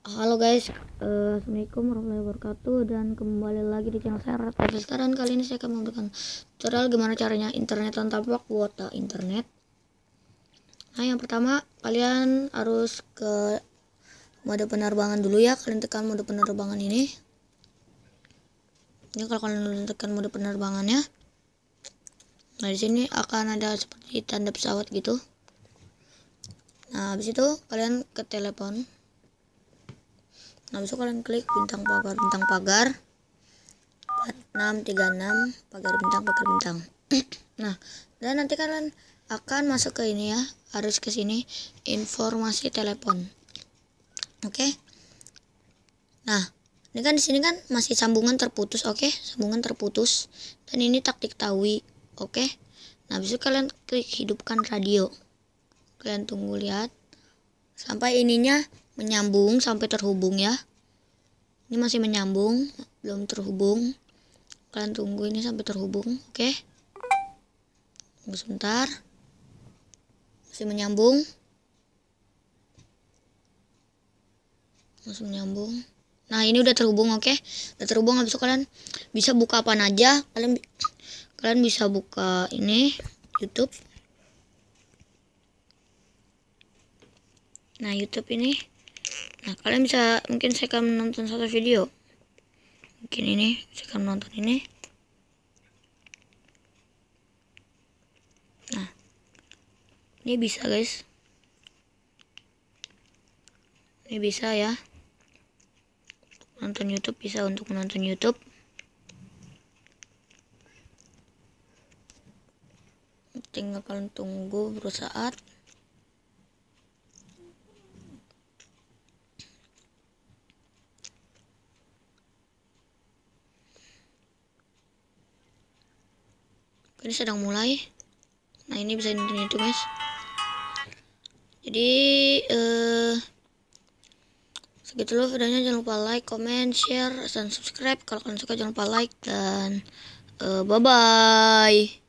Halo guys, uh, assalamualaikum warahmatullahi wabarakatuh dan kembali lagi di channel saya Tapi sekarang kali ini saya akan memberikan tutorial gimana caranya internet tanpa blok kuota internet. Nah yang pertama kalian harus ke mode penerbangan dulu ya. Kalian tekan mode penerbangan ini. Ini kalau kalian tekan mode penerbangannya, nah di sini akan ada seperti tanda pesawat gitu. Nah habis itu kalian ke telepon nah besok kalian klik bintang pagar bintang pagar 4636 pagar bintang pagar bintang nah dan nanti kalian akan masuk ke ini ya harus ke sini informasi telepon oke okay? nah ini kan di sini kan masih sambungan terputus oke okay? sambungan terputus dan ini taktik tawi oke okay? nah besok kalian klik hidupkan radio kalian tunggu lihat sampai ininya menyambung sampai terhubung ya ini masih menyambung belum terhubung kalian tunggu ini sampai terhubung oke okay? tunggu sebentar masih menyambung masih menyambung nah ini udah terhubung oke okay? udah terhubung habis itu kalian bisa buka apa aja kalian kalian bisa buka ini YouTube Nah, YouTube ini nah kalian bisa mungkin saya akan menonton satu video mungkin ini saya akan menonton ini nah ini bisa guys ini bisa ya nonton YouTube bisa untuk menonton YouTube tinggal kalian tunggu berusaha ini sedang mulai nah ini bisa nonton itu guys jadi eh, segitu dulu videonya jangan lupa like comment share dan subscribe kalau kalian suka jangan lupa like dan eh, bye bye